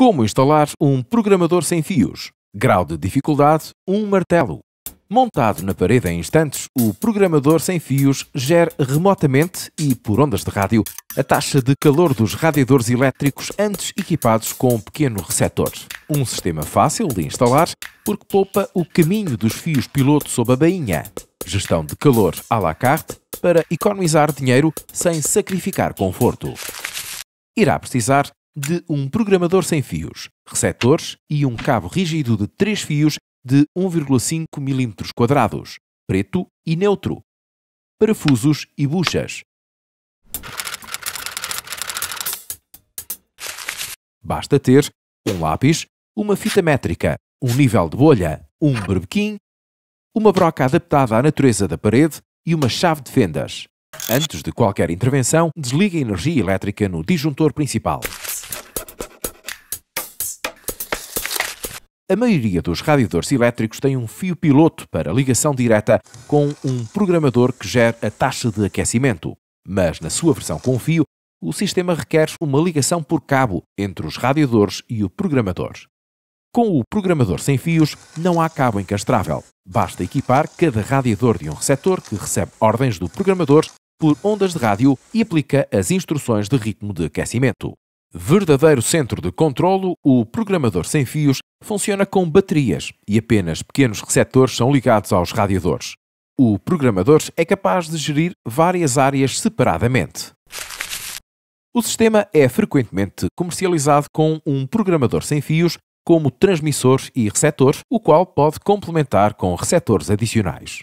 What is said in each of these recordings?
Como instalar um programador sem fios? Grau de dificuldade: um martelo. Montado na parede em instantes, o programador sem fios gera remotamente e por ondas de rádio a taxa de calor dos radiadores elétricos antes equipados com um pequeno receptor. Um sistema fácil de instalar porque poupa o caminho dos fios piloto sob a bainha. Gestão de calor à la carte para economizar dinheiro sem sacrificar conforto. Irá precisar de um programador sem fios, receptores e um cabo rígido de 3 fios de 1,5 mm quadrados, preto e neutro, parafusos e buchas. Basta ter um lápis, uma fita métrica, um nível de bolha, um berbequim, uma broca adaptada à natureza da parede e uma chave de fendas. Antes de qualquer intervenção, desligue a energia elétrica no disjuntor principal. A maioria dos radiadores elétricos tem um fio piloto para ligação direta com um programador que gera a taxa de aquecimento, mas na sua versão com fio, o sistema requer uma ligação por cabo entre os radiadores e o programador. Com o programador sem fios, não há cabo encastrável. Basta equipar cada radiador de um receptor que recebe ordens do programador por ondas de rádio e aplica as instruções de ritmo de aquecimento. Verdadeiro centro de controlo, o programador sem fios funciona com baterias e apenas pequenos receptores são ligados aos radiadores. O programador é capaz de gerir várias áreas separadamente. O sistema é frequentemente comercializado com um programador sem fios como transmissor e receptor, o qual pode complementar com receptores adicionais.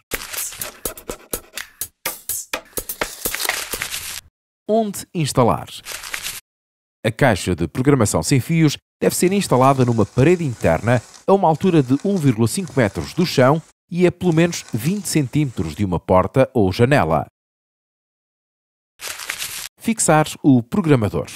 Onde instalar? A caixa de programação sem fios deve ser instalada numa parede interna a uma altura de 1,5 metros do chão e a pelo menos 20 centímetros de uma porta ou janela. Fixar o programador.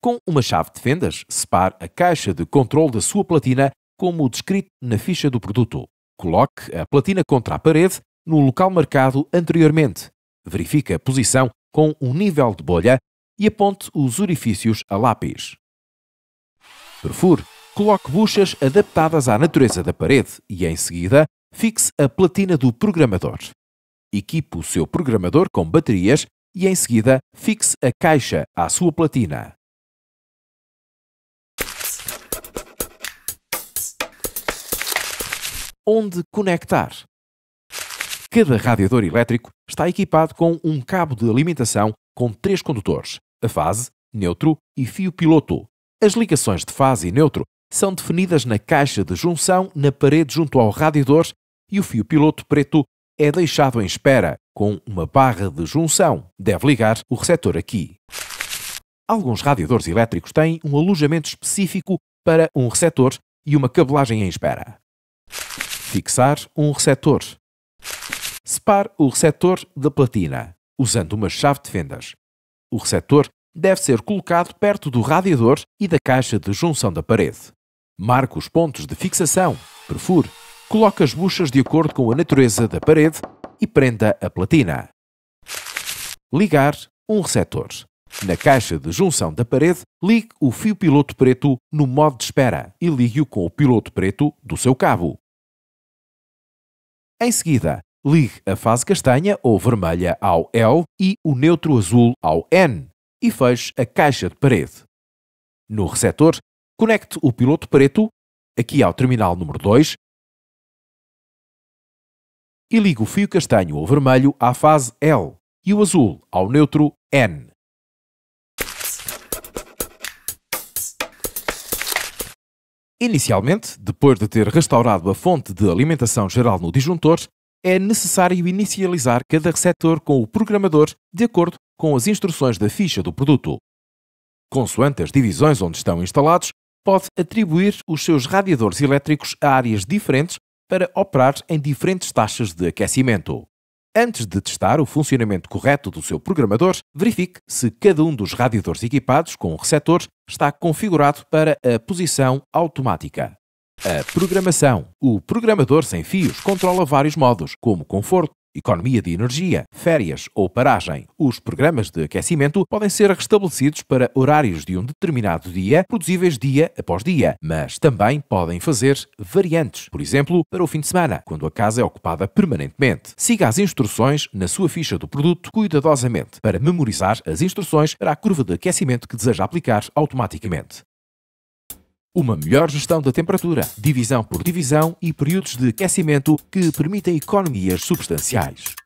Com uma chave de fendas, separe a caixa de controle da sua platina como descrito na ficha do produto. Coloque a platina contra a parede no local marcado anteriormente. Verifique a posição com um nível de bolha e aponte os orifícios a lápis. Perfure. Coloque buchas adaptadas à natureza da parede e, em seguida, fixe a platina do programador. Equipe o seu programador com baterias e, em seguida, fixe a caixa à sua platina. Onde conectar? Cada radiador elétrico está equipado com um cabo de alimentação com três condutores, a fase, neutro e fio piloto. As ligações de fase e neutro são definidas na caixa de junção na parede junto ao radiador e o fio piloto preto é deixado em espera com uma barra de junção. Deve ligar o receptor aqui. Alguns radiadores elétricos têm um alojamento específico para um receptor e uma cabelagem em espera. Fixar um receptor. Separe o receptor da platina usando uma chave de fendas. O receptor deve ser colocado perto do radiador e da caixa de junção da parede. Marque os pontos de fixação, perfure, coloque as buchas de acordo com a natureza da parede e prenda a platina. Ligar um receptor. Na caixa de junção da parede, ligue o fio piloto preto no modo de espera e ligue-o com o piloto preto do seu cabo. Em seguida, Ligue a fase castanha ou vermelha ao L e o neutro azul ao N e feche a caixa de parede. No receptor, conecte o piloto preto, aqui ao terminal número 2, e ligue o fio castanho ou vermelho à fase L e o azul ao neutro N. Inicialmente, depois de ter restaurado a fonte de alimentação geral no disjuntor, é necessário inicializar cada receptor com o programador de acordo com as instruções da ficha do produto. Consoante as divisões onde estão instalados, pode atribuir os seus radiadores elétricos a áreas diferentes para operar em diferentes taxas de aquecimento. Antes de testar o funcionamento correto do seu programador, verifique se cada um dos radiadores equipados com o receptor está configurado para a posição automática. A programação. O programador sem fios controla vários modos, como conforto, economia de energia, férias ou paragem. Os programas de aquecimento podem ser restabelecidos para horários de um determinado dia, produzíveis dia após dia, mas também podem fazer variantes, por exemplo, para o fim de semana, quando a casa é ocupada permanentemente. Siga as instruções na sua ficha do produto cuidadosamente para memorizar as instruções para a curva de aquecimento que deseja aplicar automaticamente. Uma melhor gestão da temperatura, divisão por divisão e períodos de aquecimento que permitem economias substanciais.